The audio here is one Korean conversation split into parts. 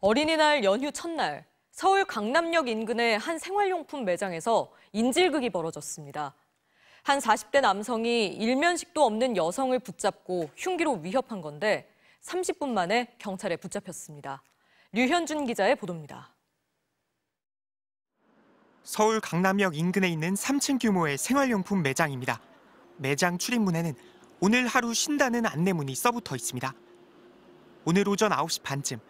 어린이날 연휴 첫날 서울 강남역 인근의 한 생활용품 매장에서 인질극이 벌어졌습니다. 한 40대 남성이 일면식도 없는 여성을 붙잡고 흉기로 위협한 건데 30분 만에 경찰에 붙잡혔습니다. 류현준 기자의 보도입니다. 서울 강남역 인근에 있는 3층 규모의 생활용품 매장입니다. 매장 출입문에는 오늘 하루 쉰다는 안내문이 써붙어 있습니다. 오늘 오전 9시 반쯤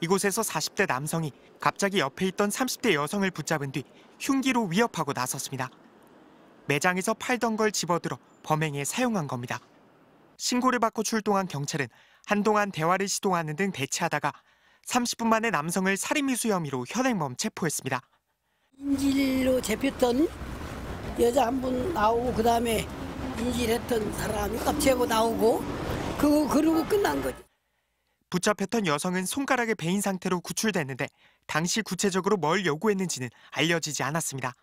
이곳에서 40대 남성이 갑자기 옆에 있던 30대 여성을 붙잡은 뒤 흉기로 위협하고 나섰습니다. 매장에서 팔던 걸 집어들어 범행에 사용한 겁니다. 신고를 받고 출동한 경찰은 한동안 대화를 시도하는 등 대치하다가 30분 만에 남성을 살인미수 혐의로 현행범 체포했습니다. 인질로 잡혔던 여자 한 분 나오고 그다음에 인질했던 사람이 깝치고 나오고 그거 그러고 끝난 거죠. 붙잡혔던 여성은 손가락에 베인 상태로 구출됐는데 당시 구체적으로 뭘 요구했는지는 알려지지 않았습니다.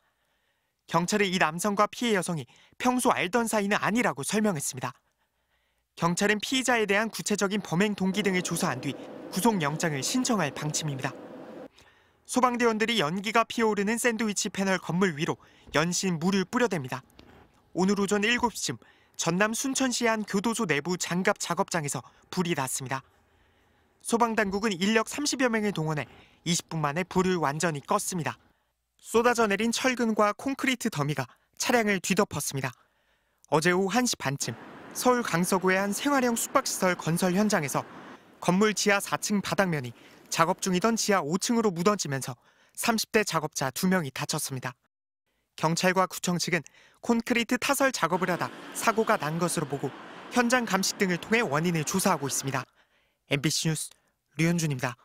경찰이 이 남성과 피해 여성이 평소 알던 사이는 아니라고 설명했습니다. 경찰은 피의자에 대한 구체적인 범행 동기 등을 조사한 뒤 구속영장을 신청할 방침입니다. 소방대원들이 연기가 피어오르는 샌드위치 패널 건물 위로 연신 물을 뿌려댑니다. 오늘 오전 7시쯤 전남 순천시의 한 교도소 내부 장갑 작업장에서 불이 났습니다. 소방당국은 인력 30여 명을 동원해 20분 만에 불을 완전히 껐습니다. 쏟아져 내린 철근과 콘크리트 더미가 차량을 뒤덮었습니다. 어제 오후 1시 반쯤 서울 강서구의 한 생활형 숙박시설 건설 현장에서 건물 지하 4층 바닥면이 작업 중이던 지하 5층으로 무너지면서 30대 작업자 2명이 다쳤습니다. 경찰과 구청 측은 콘크리트 타설 작업을 하다 사고가 난 것으로 보고 현장 감식 등을 통해 원인을 조사하고 있습니다. MBC 뉴스 류현준입니다.